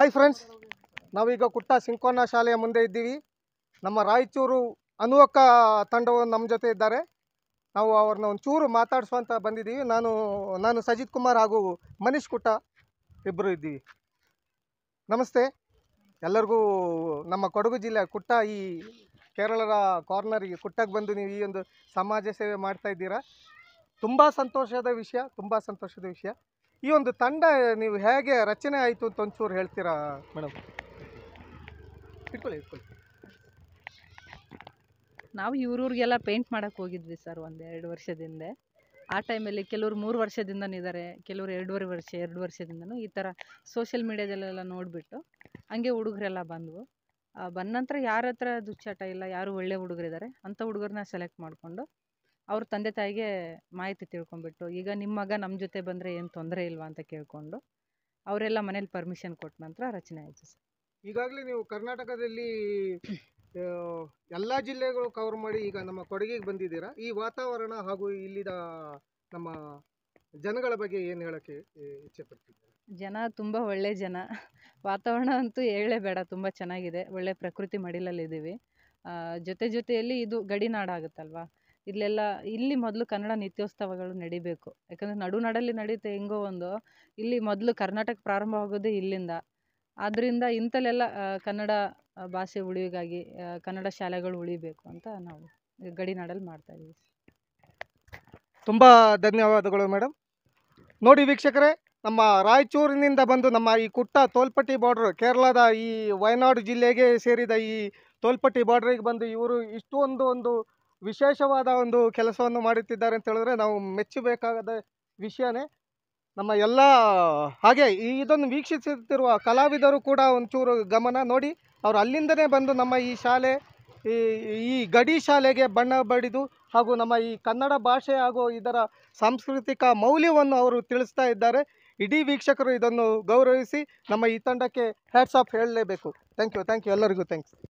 hi friends ನಾವೀಗ ಕುಟ್ಟ ಸಿಂಕೋನ ಶಾಲೆಯ ಮುಂದೆ ಇದ್ದೀವಿ ನಮ್ಮ ರಾಯಚೂರು ಅನುವಕ್ಕ ತಂಡವು ನಮ್ಮ ಜೊತೆ ಇದ್ದಾರೆ ನಾವು ಅವ್ರನ್ನ ಒಂಚೂರು ಚೂರು ಮಾತಾಡಿಸುವಂತ ಬಂದಿದ್ದೀವಿ ನಾನು ನಾನು ಸಜಿತ್ ಕುಮಾರ್ ಹಾಗೂ ಮನೀಶ್ ಕುಟ್ಟ ಇಬ್ಬರು ಇದ್ದೀವಿ ನಮಸ್ತೆ ಎಲ್ಲರಿಗೂ ನಮ್ಮ ಕೊಡಗು ಜಿಲ್ಲೆ ಕುಟ್ಟ ಈ ಕೇರಳದ ಕಾರ್ನರಿಗೆ ಕುಟ್ಟಕ್ಕೆ ಬಂದು ನೀವು ಈ ಒಂದು ಸಮಾಜ ಸೇವೆ ಮಾಡ್ತಾ ಇದ್ದೀರಾ ತುಂಬ ಸಂತೋಷದ ವಿಷಯ ತುಂಬ ಸಂತೋಷದ ವಿಷಯ ಈ ಒಂದು ತಂಡ ನೀವು ಹೇಗೆ ರಚನೆ ಆಯಿತು ಅಂತ ಒಂಚೂರು ಹೇಳ್ತೀರಾ ಮೇಡಮ್ ಇಟ್ಕೊಳ್ಳಿ ಇಟ್ಕೊಳ್ಳಿ ನಾವು ಇವ್ರಿಗೆಲ್ಲ ಪೇಂಟ್ ಮಾಡೋಕೆ ಹೋಗಿದ್ವಿ ಸರ್ ಒಂದು ಎರಡು ವರ್ಷದಿಂದ ಆ ಟೈಮಲ್ಲಿ ಕೆಲವರು ಮೂರು ವರ್ಷದಿಂದನಿದ್ದಾರೆ ಕೆಲವರು ಎರಡೂವರೆ ವರ್ಷ ಎರಡು ವರ್ಷದಿಂದನೂ ಈ ಥರ ಸೋಷಿಯಲ್ ಮೀಡ್ಯಾದಲ್ಲೆಲ್ಲ ನೋಡಿಬಿಟ್ಟು ಹಂಗೆ ಹುಡುಗರೆಲ್ಲ ಬಂದವು ಬಂದ ನಂತರ ಯಾರ ಹತ್ರ ದುಚ್ಚಾಟ ಇಲ್ಲ ಯಾರು ಒಳ್ಳೆ ಹುಡುಗರಿದ್ದಾರೆ ಅಂಥ ಹುಡುಗರನ್ನ ಸೆಲೆಕ್ಟ್ ಮಾಡಿಕೊಂಡು ಅವ್ರ ತಂದೆ ತಾಯಿಗೆ ಮಾಹಿತಿ ತಿಳ್ಕೊಂಬಿಟ್ಟು ಈಗ ನಿಮ್ಮ ಮಗ ನಮ್ಮ ಜೊತೆ ಬಂದರೆ ಏನು ತೊಂದರೆ ಇಲ್ವಾ ಅಂತ ಕೇಳಿಕೊಂಡು ಅವರೆಲ್ಲ ಮನೇಲಿ ಪರ್ಮಿಷನ್ ಕೊಟ್ಟ ನಂತರ ರಚನೆ ಆಯಿತು ಸರ್ ಈಗಾಗಲೇ ನೀವು ಕರ್ನಾಟಕದಲ್ಲಿ ಎಲ್ಲ ಜಿಲ್ಲೆಗಳು ಕವರ್ ಮಾಡಿ ಈಗ ನಮ್ಮ ಕೊಡಗಿಗೆ ಬಂದಿದ್ದೀರಾ ಈ ವಾತಾವರಣ ಹಾಗೂ ಇಲ್ಲಿದ ನಮ್ಮ ಜನಗಳ ಬಗ್ಗೆ ಏನು ಹೇಳೋಕ್ಕೆ ಇಚ್ಛೆ ಪಡ್ತೀವಿ ಜನ ತುಂಬ ಒಳ್ಳೆ ಜನ ವಾತಾವರಣ ಅಂತೂ ಹೇಳೇ ಬೇಡ ತುಂಬ ಚೆನ್ನಾಗಿದೆ ಒಳ್ಳೆ ಪ್ರಕೃತಿ ಮಡಿಲಲ್ಲಿದ್ದೀವಿ ಜೊತೆ ಜೊತೆಯಲ್ಲಿ ಇದು ಗಡಿನಾಡಾಗುತ್ತಲ್ವಾ ಇಲ್ಲೆಲ್ಲ ಇಲ್ಲಿ ಮೊದಲು ಕನ್ನಡ ನಿತ್ಯೋತ್ಸವಗಳು ನಡಿಬೇಕು ಯಾಕಂದರೆ ನಡುನಾಡಲ್ಲಿ ನಡೆಯುತ್ತೆ ಹೆಂಗೋ ಒಂದು ಇಲ್ಲಿ ಮೊದಲು ಕರ್ನಾಟಕ ಪ್ರಾರಂಭ ಇಲ್ಲಿಂದ ಆದ್ದರಿಂದ ಇಂಥಲ್ಲೆಲ್ಲ ಕನ್ನಡ ಭಾಷೆ ಉಳಿವಿಗಾಗಿ ಕನ್ನಡ ಶಾಲೆಗಳು ಉಳಿಬೇಕು ಅಂತ ನಾವು ಗಡಿನಾಡಲ್ಲಿ ಮಾಡ್ತಾಯಿದ್ದೀವಿ ತುಂಬ ಧನ್ಯವಾದಗಳು ಮೇಡಮ್ ನೋಡಿ ವೀಕ್ಷಕರೇ ನಮ್ಮ ರಾಯಚೂರಿನಿಂದ ಬಂದು ನಮ್ಮ ಈ ಕುಟ್ಟ ತೋಲ್ಪಟ್ಟಿ ಬಾರ್ಡ್ರ್ ಕೇರಳದ ಈ ವಯನಾಡು ಜಿಲ್ಲೆಗೆ ಸೇರಿದ ಈ ತೋಲ್ಪಟ್ಟಿ ಬಾರ್ಡ್ರಿಗೆ ಬಂದು ಇವರು ಇಷ್ಟೊಂದು ಒಂದು ವಿಶೇಷವಾದ ಒಂದು ಕೆಲಸವನ್ನು ಮಾಡುತ್ತಿದ್ದಾರೆ ಅಂತ ಹೇಳಿದ್ರೆ ನಾವು ಮೆಚ್ಚಬೇಕಾದ ವಿಷಯನೇ ನಮ್ಮ ಎಲ್ಲ ಹಾಗೆ ಇದನ್ನು ವೀಕ್ಷಿಸುತ್ತಿರುವ ಕಲಾವಿದರು ಕೂಡ ಒಂಚೂರು ಗಮನ ನೋಡಿ ಅವರು ಅಲ್ಲಿಂದನೇ ಬಂದು ನಮ್ಮ ಈ ಶಾಲೆ ಈ ಈ ಗಡಿ ಶಾಲೆಗೆ ಬಣ್ಣ ಬಡಿದು ಹಾಗೂ ನಮ್ಮ ಈ ಕನ್ನಡ ಭಾಷೆ ಹಾಗೂ ಇದರ ಸಾಂಸ್ಕೃತಿಕ ಮೌಲ್ಯವನ್ನು ಅವರು ತಿಳಿಸ್ತಾ ಇದ್ದಾರೆ ಇಡೀ ವೀಕ್ಷಕರು ಇದನ್ನು ಗೌರವಿಸಿ ನಮ್ಮ ಈ ತಂಡಕ್ಕೆ ಹ್ಯಾಟ್ಸ್ ಆಫ್ ಹೇಳಲೇಬೇಕು ಥ್ಯಾಂಕ್ ಯು ಥ್ಯಾಂಕ್ ಯು ಎಲ್ಲರಿಗೂ ಥ್ಯಾಂಕ್ಸ್